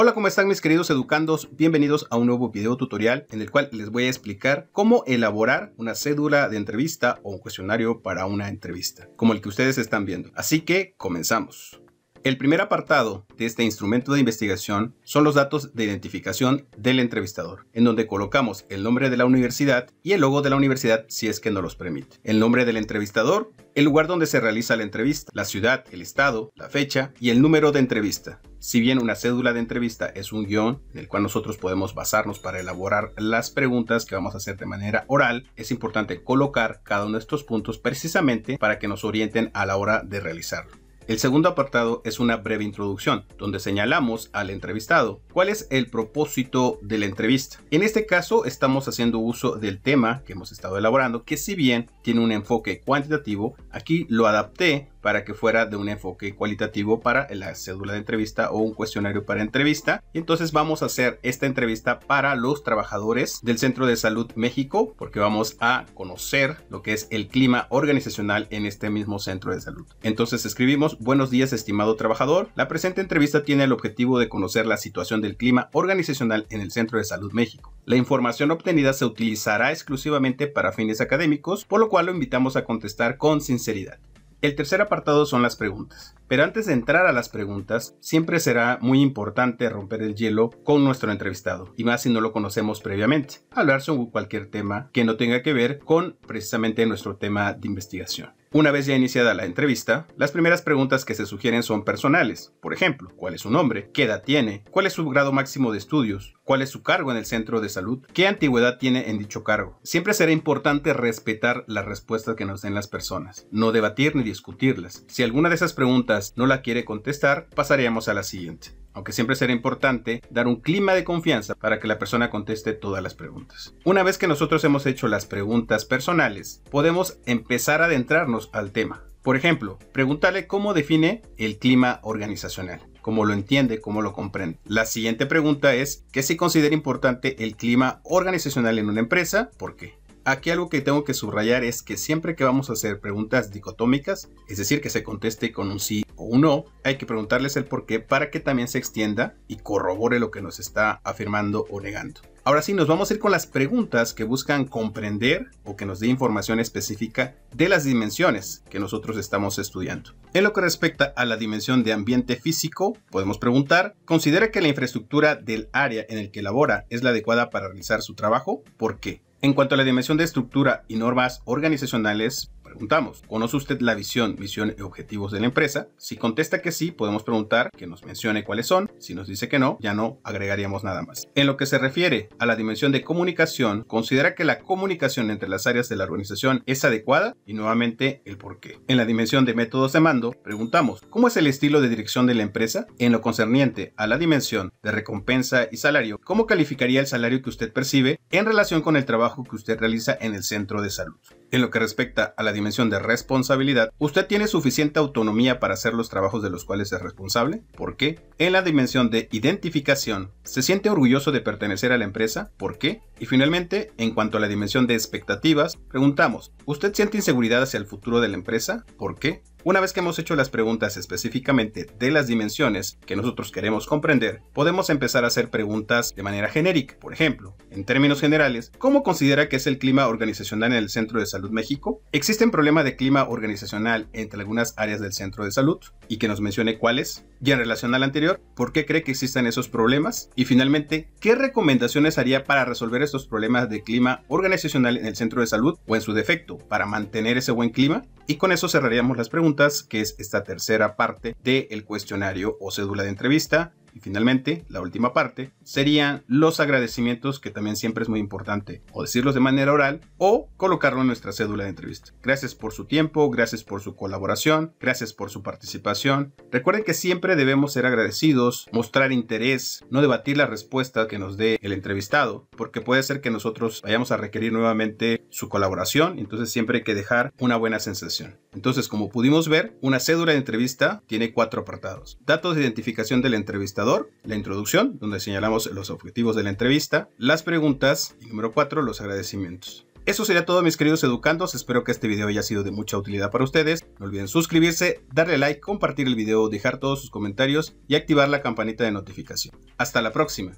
Hola, ¿cómo están mis queridos educandos? Bienvenidos a un nuevo video tutorial en el cual les voy a explicar cómo elaborar una cédula de entrevista o un cuestionario para una entrevista, como el que ustedes están viendo. Así que comenzamos. El primer apartado de este instrumento de investigación son los datos de identificación del entrevistador, en donde colocamos el nombre de la universidad y el logo de la universidad si es que nos los permite, el nombre del entrevistador, el lugar donde se realiza la entrevista, la ciudad, el estado, la fecha y el número de entrevista. Si bien una cédula de entrevista es un guión en el cual nosotros podemos basarnos para elaborar las preguntas que vamos a hacer de manera oral, es importante colocar cada uno de estos puntos precisamente para que nos orienten a la hora de realizarlo. El segundo apartado es una breve introducción, donde señalamos al entrevistado cuál es el propósito de la entrevista. En este caso estamos haciendo uso del tema que hemos estado elaborando, que si bien tiene un enfoque cuantitativo, aquí lo adapté para que fuera de un enfoque cualitativo para la cédula de entrevista o un cuestionario para entrevista. Y entonces vamos a hacer esta entrevista para los trabajadores del Centro de Salud México, porque vamos a conocer lo que es el clima organizacional en este mismo centro de salud. Entonces escribimos, buenos días estimado trabajador, la presente entrevista tiene el objetivo de conocer la situación del clima organizacional en el Centro de Salud México. La información obtenida se utilizará exclusivamente para fines académicos, por lo cual lo invitamos a contestar con sinceridad. El tercer apartado son las preguntas. Pero antes de entrar a las preguntas, siempre será muy importante romper el hielo con nuestro entrevistado, y más si no lo conocemos previamente, hablar sobre cualquier tema que no tenga que ver con precisamente nuestro tema de investigación. Una vez ya iniciada la entrevista, las primeras preguntas que se sugieren son personales. Por ejemplo, ¿cuál es su nombre? ¿Qué edad tiene? ¿Cuál es su grado máximo de estudios? ¿Cuál es su cargo en el centro de salud? ¿Qué antigüedad tiene en dicho cargo? Siempre será importante respetar las respuestas que nos den las personas, no debatir ni discutirlas. Si alguna de esas preguntas no la quiere contestar, pasaríamos a la siguiente aunque siempre será importante dar un clima de confianza para que la persona conteste todas las preguntas. Una vez que nosotros hemos hecho las preguntas personales, podemos empezar a adentrarnos al tema. Por ejemplo, preguntarle cómo define el clima organizacional, cómo lo entiende, cómo lo comprende. La siguiente pregunta es, ¿qué se considera importante el clima organizacional en una empresa? ¿Por qué? Aquí algo que tengo que subrayar es que siempre que vamos a hacer preguntas dicotómicas, es decir, que se conteste con un sí o uno, hay que preguntarles el por qué para que también se extienda y corrobore lo que nos está afirmando o negando. Ahora sí, nos vamos a ir con las preguntas que buscan comprender o que nos dé información específica de las dimensiones que nosotros estamos estudiando. En lo que respecta a la dimensión de ambiente físico, podemos preguntar, ¿considera que la infraestructura del área en el que labora es la adecuada para realizar su trabajo? ¿Por qué? En cuanto a la dimensión de estructura y normas organizacionales, preguntamos, ¿conoce usted la visión, visión y objetivos de la empresa? Si contesta que sí, podemos preguntar que nos mencione cuáles son. Si nos dice que no, ya no agregaríamos nada más. En lo que se refiere a la dimensión de comunicación, considera que la comunicación entre las áreas de la organización es adecuada y nuevamente el por qué. En la dimensión de métodos de mando, preguntamos, ¿cómo es el estilo de dirección de la empresa? En lo concerniente a la dimensión de recompensa y salario, ¿cómo calificaría el salario que usted percibe en relación con el trabajo que usted realiza en el centro de salud? En lo que respecta a la dimensión de responsabilidad, ¿usted tiene suficiente autonomía para hacer los trabajos de los cuales es responsable? ¿Por qué? En la dimensión de identificación, ¿se siente orgulloso de pertenecer a la empresa? ¿Por qué? Y finalmente, en cuanto a la dimensión de expectativas, preguntamos, ¿usted siente inseguridad hacia el futuro de la empresa? ¿Por qué? Una vez que hemos hecho las preguntas específicamente de las dimensiones que nosotros queremos comprender, podemos empezar a hacer preguntas de manera genérica. Por ejemplo, en términos generales, ¿cómo considera que es el clima organizacional en el Centro de Salud México? ¿Existen problemas de clima organizacional entre algunas áreas del Centro de Salud? Y que nos mencione cuáles. Y en relación al anterior, ¿por qué cree que existen esos problemas? Y finalmente, ¿qué recomendaciones haría para resolver estos problemas de clima organizacional en el Centro de Salud o en su defecto para mantener ese buen clima? Y con eso cerraríamos las preguntas, que es esta tercera parte del cuestionario o cédula de entrevista. Y finalmente, la última parte serían los agradecimientos, que también siempre es muy importante, o decirlos de manera oral o colocarlo en nuestra cédula de entrevista. Gracias por su tiempo, gracias por su colaboración, gracias por su participación. Recuerden que siempre debemos ser agradecidos, mostrar interés, no debatir la respuesta que nos dé el entrevistado, porque puede ser que nosotros vayamos a requerir nuevamente su colaboración, entonces siempre hay que dejar una buena sensación. Entonces, como pudimos ver, una cédula de entrevista tiene cuatro apartados. Datos de identificación del entrevistado la introducción, donde señalamos los objetivos de la entrevista, las preguntas y número 4, los agradecimientos. Eso sería todo mis queridos educandos, espero que este video haya sido de mucha utilidad para ustedes. No olviden suscribirse, darle like, compartir el video, dejar todos sus comentarios y activar la campanita de notificación. Hasta la próxima.